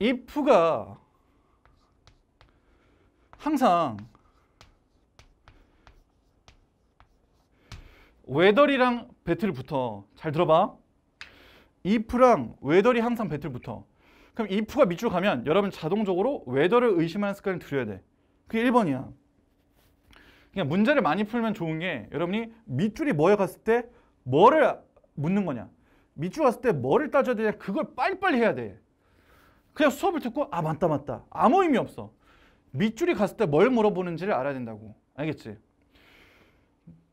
if가 항상 웨더리랑 배틀 붙어. 잘 들어봐. if랑 웨더리 항상 배틀 붙어. 그럼 if가 밑줄 가면 여러분 자동적으로 웨더를 의심하는 습관을 들여야 돼. 그게 1번이야. 그냥 문제를 많이 풀면 좋은 게 여러분이 밑줄이 뭐에 갔을 때 뭐를 묻는 거냐. 밑줄 갔을 때 뭐를 따져야 되냐. 그걸 빨리빨리 해야 돼. 그냥 수업을 듣고 아 맞다 맞다 아무 의미 없어. 밑줄이 갔을 때 뭘 물어보는지를 알아야 된다고. 알겠지?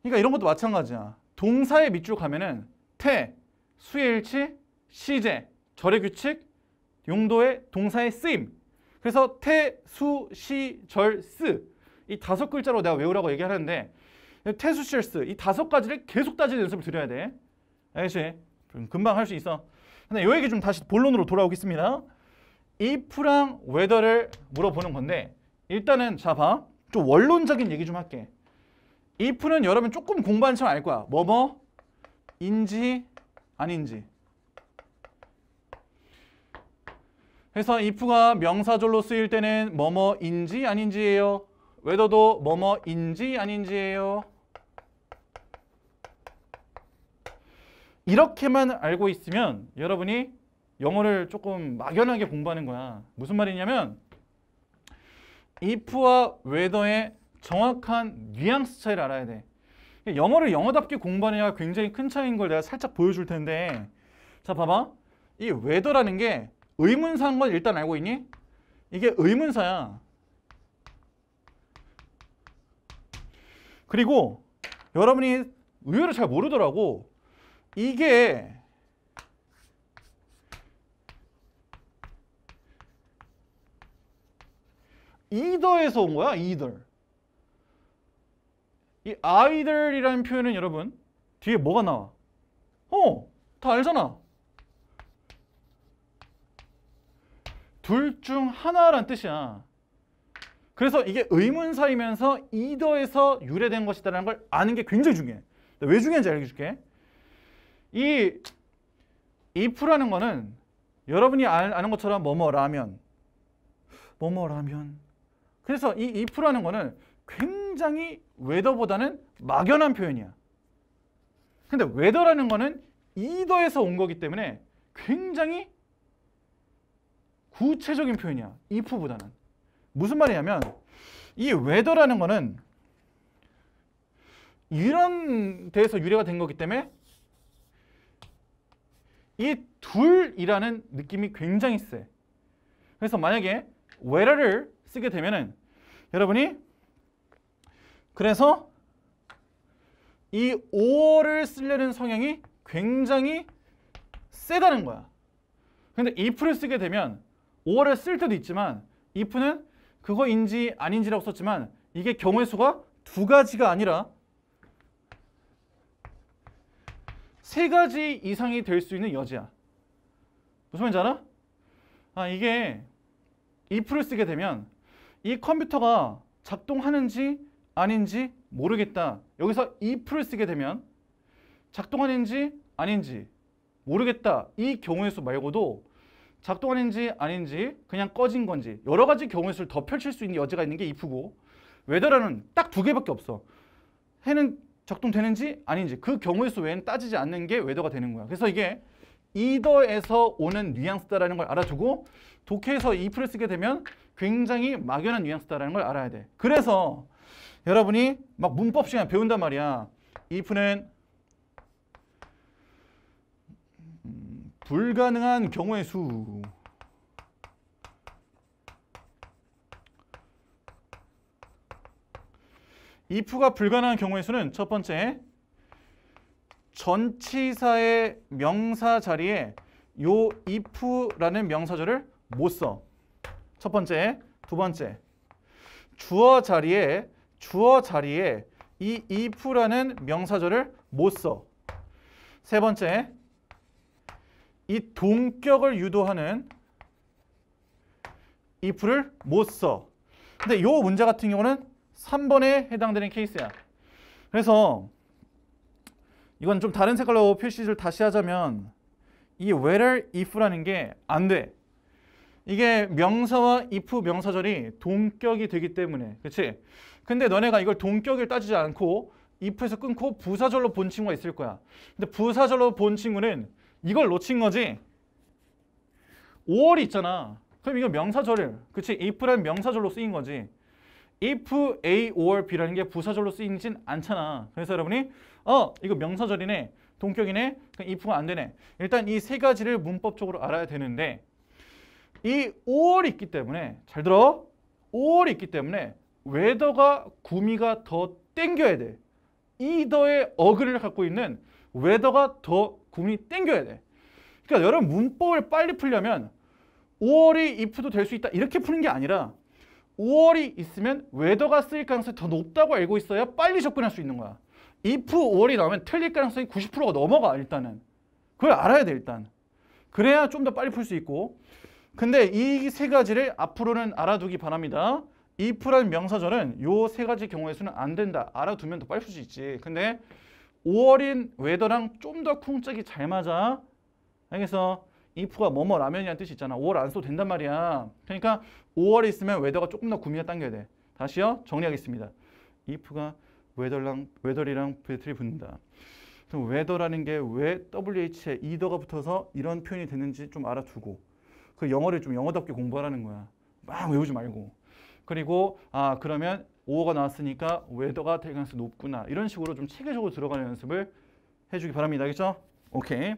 그러니까 이런 것도 마찬가지야. 동사의 밑줄 가면은 태, 수 일치, 시제, 절의 규칙, 용도의 동사의 쓰임. 그래서 태, 수, 시, 절, 쓰. 이 다섯 글자로 내가 외우라고 얘기하는데 태, 수, 시, 쓰. 이 다섯 가지를 계속 따지는 연습을 드려야 돼. 알겠지? 금방 할 수 있어. 근데 요 얘기 좀 다시 본론으로 돌아오겠습니다. if랑 whether를 물어보는 건데 일단은 자 봐. 좀 원론적인 얘기 좀 할게. if는 여러분 조금 공부한 처알 거야. 뭐뭐 인지 아닌지. 그래서 if가 명사절로 쓰일 때는 뭐뭐인지 아닌지예요. 웨더도 뭐뭐인지 아닌지예요. 이렇게만 알고 있으면 여러분이 영어를 조금 막연하게 공부하는 거야. 무슨 말이냐면 if와 whether의 정확한 뉘앙스 차이를 알아야 돼. 영어를 영어답게 공부하느냐가 굉장히 큰 차이인 걸 내가 살짝 보여줄 텐데 자 봐봐. 이 whether라는 게 의문사인 건 일단 알고 있니? 이게 의문사야. 그리고 여러분이 의외로 잘 모르더라고. 이게 이더에서 온 거야. 이더. 이 아이들이라는 표현은 여러분 뒤에 뭐가 나와? 어, 다 알잖아. 둘 중 하나란 뜻이야. 그래서 이게 의문사이면서 이더에서 유래된 것이다라는 걸 아는 게 굉장히 중요해. 왜 중요한지 알려줄게. 이 if라는 거는 여러분이 아, 아는 것처럼 뭐뭐 라면 뭐뭐 라면 그래서 이 if라는 거는 굉장히 웨더보다는 막연한 표현이야. 근데 웨더라는 거는 이더에서 온 거기 때문에 굉장히 구체적인 표현이야. if보다는. 무슨 말이냐면 이 웨더라는 거는 이런 데에서 유래가 된 거기 때문에 이 둘이라는 느낌이 굉장히 세. 그래서 만약에 where를 쓰게 되면은 여러분이 그래서 이 o 어를 쓰려는 성향이 굉장히 세다는 거야. 근데 if를 쓰게 되면 o 어를쓸 때도 있지만 if는 그거인지 아닌지라고 썼지만 이게 경우의 수가 두 가지가 아니라 세 가지 이상이 될 수 있는 여지야. 무슨 말인지 알아? 아 이게 if를 쓰게 되면 이 컴퓨터가 작동하는지 아닌지 모르겠다. 여기서 if를 쓰게 되면 작동하는지 아닌지 모르겠다. 이 경우의 수 말고도 작동하는지 아닌지 그냥 꺼진 건지 여러 가지 경우의 수를 더 펼칠 수 있는 여지가 있는 게 if고 웨더라는 딱 두 개밖에 없어. 해는 작동되는지 아닌지 그 경우의 수 외에는 따지지 않는 게 웨더가 되는 거야. 그래서 이게 이더에서 오는 뉘앙스다라는 걸 알아두고 독해에서 이프를 쓰게 되면 굉장히 막연한 뉘앙스다라는 걸 알아야 돼. 그래서 여러분이 막 문법 시간 배운단 말이야. if는 불가능한 경우의 수 if가 불가능한 경우의 수는 첫 번째 전치사의 명사 자리에 요 if라는 명사절을 못 써. 첫 번째, 두 번째. 주어 자리에 주어 자리에 이 if라는 명사절을 못 써. 세 번째. 이 동격을 유도하는 if를 못 써. 근데 요 문제 같은 경우는 3번에 해당되는 케이스야. 그래서 이건 좀 다른 색깔로 표시를 다시 하자면 이 whether if라는 게 안 돼. 이게 명사와 if 명사절이 동격이 되기 때문에 그렇지? 근데 너네가 이걸 동격을 따지지 않고 if에서 끊고 부사절로 본 친구가 있을 거야. 근데 부사절로 본 친구는 이걸 놓친 거지. 5월이 있잖아. 그럼 이거 명사절을 그렇지? if라는 명사절로 쓰인 거지. if a or b라는 게 부사절로 쓰이진 않잖아. 그래서 여러분이 어 이거 명사절이네 동격이네 그러니까 이프가 안 되네 일단 이 세 가지를 문법적으로 알아야 되는데 이 5월이 있기 때문에 잘 들어 5월이 있기 때문에 웨더가 구미가 더 땡겨야 돼 이더의 어그를 갖고 있는 웨더가 더 구미 땡겨야 돼 그러니까 여러분 문법을 빨리 풀려면 5월이 if도 될 수 있다 이렇게 푸는 게 아니라 5월이 있으면 웨더가 쓰일 가능성이 더 높다고 알고 있어야 빨리 접근할 수 있는 거야 if, or이 나오면 틀릴 가능성이 90%가 넘어가 일단은. 그걸 알아야 돼 일단. 그래야 좀 더 빨리 풀 수 있고. 근데 이 세 가지를 앞으로는 알아두기 바랍니다. if라는 명사절은 요 세 가지 경우의 수는 안 된다. 알아두면 더 빨리 풀 수 있지. 근데 5월인 웨더랑 좀 더 쿵짝이 잘 맞아. 알겠어? if가 뭐뭐 라면이란 뜻이 있잖아. 5월 안 써도 된단 말이야. 그러니까 5월에 있으면 웨더가 조금 더 구미가 당겨야 돼. 다시요. 정리하겠습니다. if가 웨더랑 웨더리랑 배틀이 붙는다. 그럼 웨더라는 게 왜 WH에 이더가 붙어서 이런 표현이 되는지 좀 알아두고 그 영어를 좀 영어답게 공부하라는 거야. 막 외우지 말고. 그리고 아 그러면 5어가 나왔으니까 웨더가 될 가능성이 높구나. 이런 식으로 좀 체계적으로 들어가는 연습을 해주기 바랍니다. 알겠죠? 오케이.